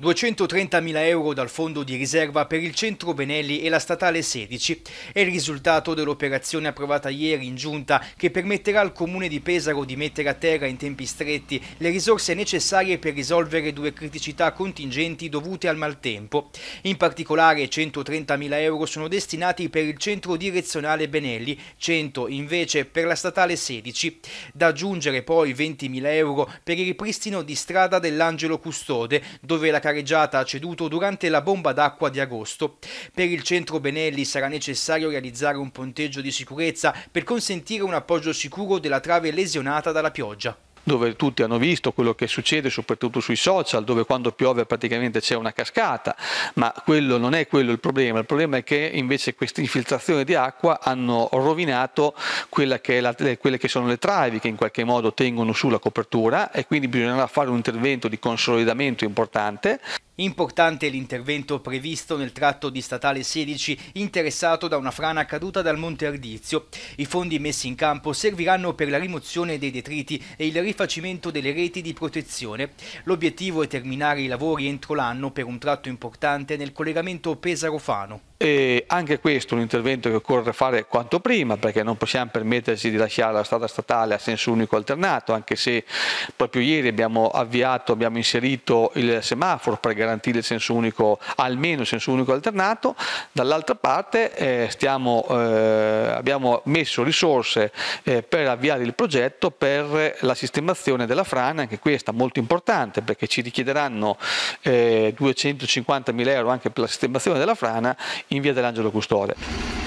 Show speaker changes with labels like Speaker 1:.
Speaker 1: 230.000 euro dal fondo di riserva per il centro Benelli e la statale 16 è il risultato dell'operazione approvata ieri in giunta che permetterà al comune di Pesaro di mettere a terra in tempi stretti le risorse necessarie per risolvere due criticità contingenti dovute al maltempo. In particolare 130.000 euro sono destinati per il centro direzionale Benelli, 100 invece per la statale 16. Da aggiungere poi 20.000 euro per il ripristino di strada dell'Angelo Custode dove la careggiata ceduto durante la bomba d'acqua di agosto. Per il centro Benelli sarà necessario realizzare un ponteggio di sicurezza per consentire un appoggio sicuro della trave lesionata dalla pioggia
Speaker 2: dove tutti hanno visto quello che succede soprattutto sui social, dove quando piove praticamente c'è una cascata, ma quello non è quello il problema, il problema è che invece queste infiltrazioni di acqua hanno rovinato che la, quelle che sono le travi che in qualche modo tengono su la copertura e quindi bisognerà fare un intervento di consolidamento importante.
Speaker 1: Importante l'intervento previsto nel tratto di statale 16 interessato da una frana caduta dal Monte Ardizio. I fondi messi in campo serviranno per la rimozione dei detriti e il rifacimento delle reti di protezione. L'obiettivo è terminare i lavori entro l'anno per un tratto importante nel collegamento Pesarofano.
Speaker 2: E anche questo è un intervento che occorre fare quanto prima perché non possiamo permetterci di lasciare la strada statale a senso unico alternato, anche se proprio ieri abbiamo avviato, abbiamo inserito il semaforo per garantire il senso unico, almeno il senso unico alternato, dall'altra parte eh, stiamo, eh, abbiamo messo risorse eh, per avviare il progetto per la sistemazione della frana, anche questa molto importante perché ci richiederanno 250 eh, mila euro anche per la sistemazione della frana in via dell'Angelo Custode.